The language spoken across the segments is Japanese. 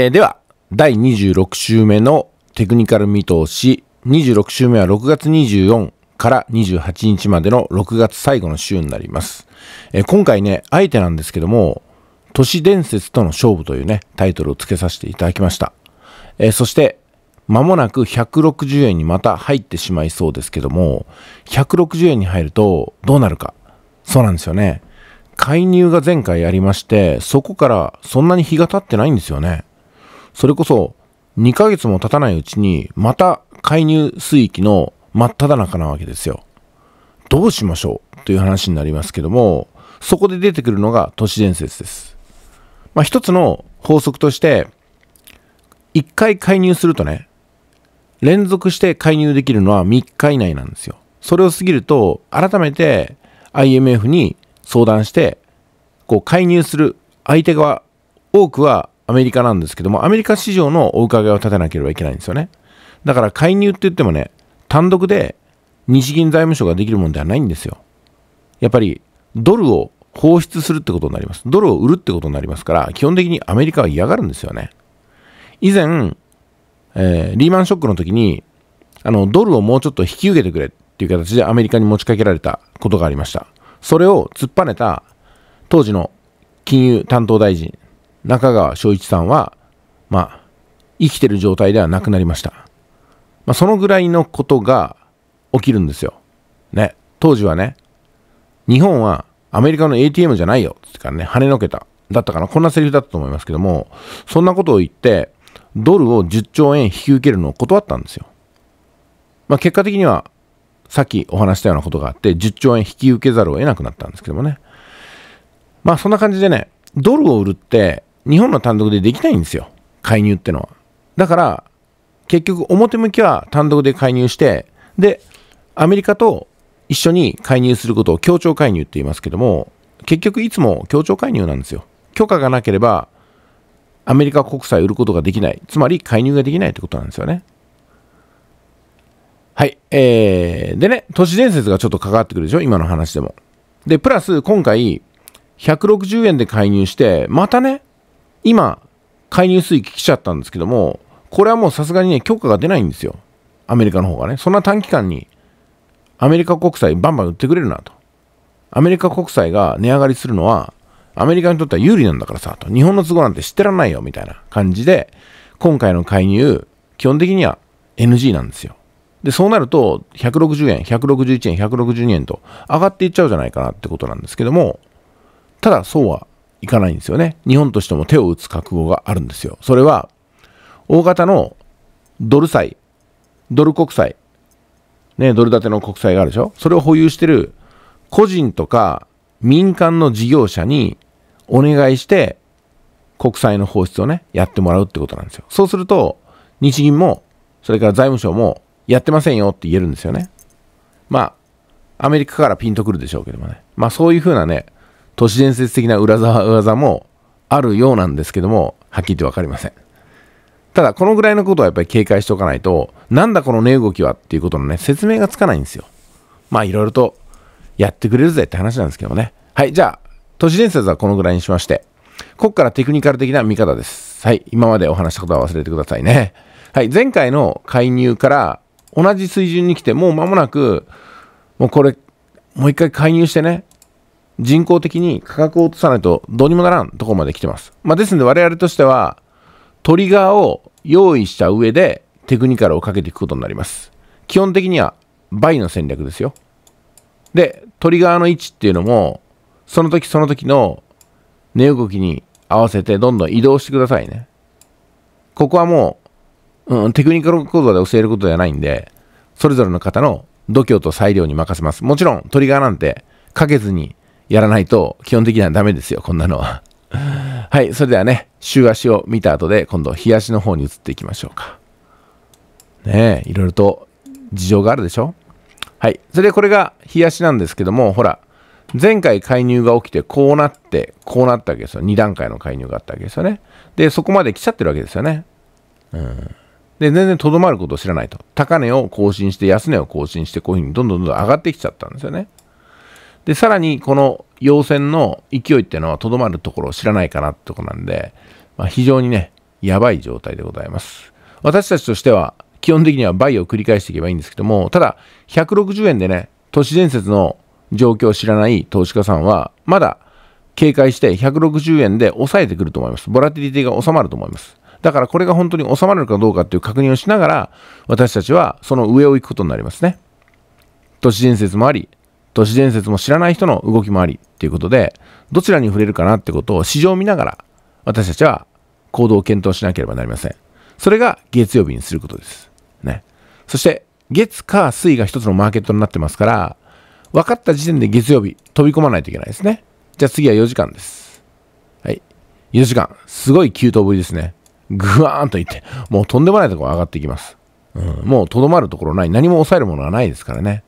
えー、では、第26週目のテクニカル見通し、26週目は6月24から28日までの6月最後の週になります。えー、今回ね、あえてなんですけども、都市伝説との勝負というね、タイトルを付けさせていただきました。えー、そして、間もなく160円にまた入ってしまいそうですけども、160円に入るとどうなるか。そうなんですよね。介入が前回ありまして、そこからそんなに日が経ってないんですよね。それこそ2ヶ月も経たないうちに、また介入水域の真っ只中なわけですよ。どうしましょうという話になりますけども、そこで出てくるのが都市伝説です。まあ一つの法則として、1回介入するとね、連続して介入できるのは3日以内なんですよ。それを過ぎると、改めて IMF に相談して、こう介入する相手側、多くはアメリカなんですけども、アメリカ市場のお伺いを立てなければいけないんですよね。だから介入って言ってもね、単独で日銀財務省ができるものではないんですよ。やっぱりドルを放出するってことになります。ドルを売るってことになりますから、基本的にアメリカは嫌がるんですよね。以前、えー、リーマンショックの時に、あの、ドルをもうちょっと引き受けてくれっていう形でアメリカに持ちかけられたことがありました。それを突っぱねた当時の金融担当大臣中川翔一さんは、まあ、生きてる状態ではなくなりました。まあ、そのぐらいのことが起きるんですよ。ね。当時はね、日本はアメリカの ATM じゃないよ。ってからね、跳ねのけた。だったかな。こんなセリフだったと思いますけども、そんなことを言って、ドルを10兆円引き受けるのを断ったんですよ。まあ、結果的には、さっきお話したようなことがあって、10兆円引き受けざるを得なくなったんですけどもね。まあ、そんな感じでね、ドルを売るって、日本の単独でできないんですよ。介入ってのは。だから、結局表向きは単独で介入して、で、アメリカと一緒に介入することを協調介入って言いますけども、結局いつも協調介入なんですよ。許可がなければ、アメリカ国債売ることができない。つまり介入ができないってことなんですよね。はい。えー、でね、都市伝説がちょっと関わってくるでしょ今の話でも。で、プラス今回、160円で介入して、またね、今、介入水域来ちゃったんですけども、これはもうさすがにね、許可が出ないんですよ。アメリカの方がね。そんな短期間に、アメリカ国債バンバン売ってくれるなと。アメリカ国債が値上がりするのは、アメリカにとっては有利なんだからさ、と。日本の都合なんて知ってらんないよ、みたいな感じで、今回の介入、基本的には NG なんですよ。で、そうなると、160円、161円、162円と上がっていっちゃうじゃないかなってことなんですけども、ただそうはいかないんですよね。日本としても手を打つ覚悟があるんですよ。それは、大型のドル債、ドル国債、ね、ドル建ての国債があるでしょそれを保有してる個人とか民間の事業者にお願いして国債の放出をね、やってもらうってことなんですよ。そうすると、日銀も、それから財務省も、やってませんよって言えるんですよね。まあ、アメリカからピンとくるでしょうけどもね。まあそういうふうなね、都市伝説的な裏技もあるようなんですけども、はっきりとわかりません。ただ、このぐらいのことはやっぱり警戒しておかないと、なんだこの値動きはっていうことのね、説明がつかないんですよ。まあ、いろいろとやってくれるぜって話なんですけどもね。はい、じゃあ、都市伝説はこのぐらいにしまして、こっからテクニカル的な見方です。はい、今までお話したことは忘れてくださいね。はい、前回の介入から同じ水準に来て、もう間もなく、もうこれ、もう一回介入してね、人工的に価格を落とさないとどうにもならんとこまで来てます。まあ、ですので我々としてはトリガーを用意した上でテクニカルをかけていくことになります。基本的には倍の戦略ですよ。で、トリガーの位置っていうのもその時その時の値動きに合わせてどんどん移動してくださいね。ここはもう、うん、テクニカル構造で教えることではないんで、それぞれの方の度胸と裁量に任せます。もちろんトリガーなんてかけずにやらないと基本的にはダメですよ、こんなのは。はい、それではね、週足を見た後で、今度、日足の方に移っていきましょうか。ねえ、いろいろと事情があるでしょはい、それでこれが日足なんですけども、ほら、前回介入が起きて、こうなって、こうなったわけですよ。2段階の介入があったわけですよね。で、そこまで来ちゃってるわけですよね。うん。で、全然とどまることを知らないと。高値を更新して、安値を更新して、こういうふうにどんどんどんどん上がってきちゃったんですよね。で、さらにこの陽線の勢いっていうのはとどまるところを知らないかなってとこなんで、まあ、非常にね、やばい状態でございます。私たちとしては、基本的には倍を繰り返していけばいいんですけども、ただ、160円でね、都市伝説の状況を知らない投資家さんは、まだ警戒して160円で抑えてくると思います。ボラティリティが収まると思います。だからこれが本当に収まるかどうかっていう確認をしながら、私たちはその上を行くことになりますね。都市伝説もあり、都市伝説も知らない人の動きもありっていうことで、どちらに触れるかなってことを市場を見ながら、私たちは行動を検討しなければなりません。それが月曜日にすることです。ね。そして、月、か水が一つのマーケットになってますから、分かった時点で月曜日飛び込まないといけないですね。じゃあ次は4時間です。はい。4時間。すごい急騰ぶりですね。ぐわーんといって、もうとんでもないところ上がっていきます。うん、もうとどまるところない。何も抑えるものはないですからね。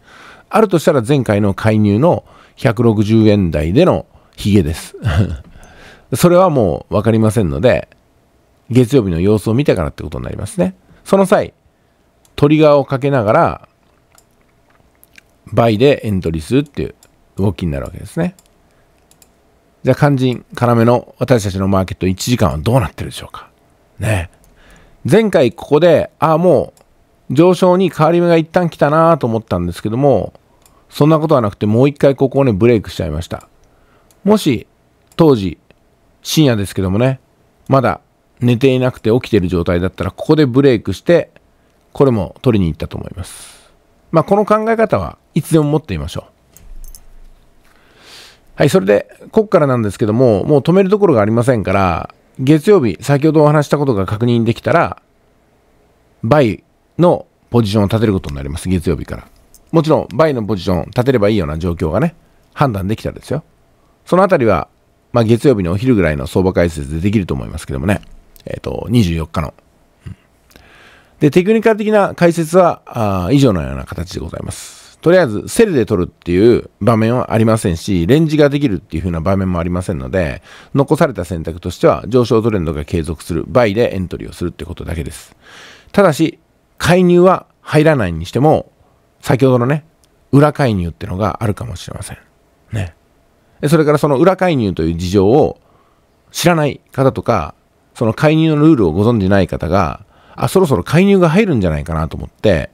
あるとしたら前回の介入の160円台でのヒゲです。それはもう分かりませんので、月曜日の様子を見てからってことになりますね。その際、トリガーをかけながら、倍でエントリーするっていう動きになるわけですね。じゃあ肝心、要の私たちのマーケット1時間はどうなってるでしょうか。ね前回ここで、ああ、もう上昇に変わり目が一旦来たなと思ったんですけども、そんなことはなくてもう一回ここをねブレイクしちゃいました。もし当時深夜ですけどもね、まだ寝ていなくて起きてる状態だったらここでブレイクしてこれも取りに行ったと思います。まあこの考え方はいつでも持っていましょう。はい、それで、こっからなんですけども、もう止めるところがありませんから、月曜日、先ほどお話したことが確認できたら、倍のポジションを立てることになります、月曜日から。もちろん、バイのポジション立てればいいような状況がね、判断できたですよ。そのあたりは、まあ、月曜日のお昼ぐらいの相場解説でできると思いますけどもね、えっ、ー、と、24日の。で、テクニカル的な解説は、あ以上のような形でございます。とりあえず、セルで取るっていう場面はありませんし、レンジができるっていう風な場面もありませんので、残された選択としては、上昇トレンドが継続する、倍でエントリーをするってことだけです。ただし、介入は入らないにしても、先ほどのね、裏介入ってのがあるかもしれません。ね。それからその裏介入という事情を知らない方とか、その介入のルールをご存じない方が、あ、そろそろ介入が入るんじゃないかなと思って、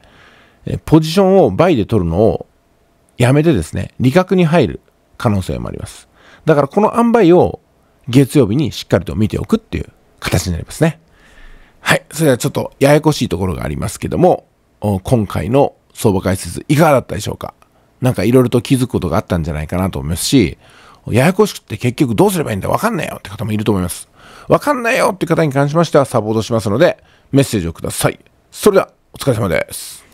ポジションを倍で取るのをやめてですね、利確に入る可能性もあります。だからこの塩梅を月曜日にしっかりと見ておくっていう形になりますね。はい。それではちょっとややこしいところがありますけども、今回の相場解説いかがだったでしょうかなんかいろいろと気づくことがあったんじゃないかなと思いますし、ややこしくて結局どうすればいいんだわかんないよって方もいると思います。わかんないよって方に関しましてはサポートしますので、メッセージをください。それでは、お疲れ様です。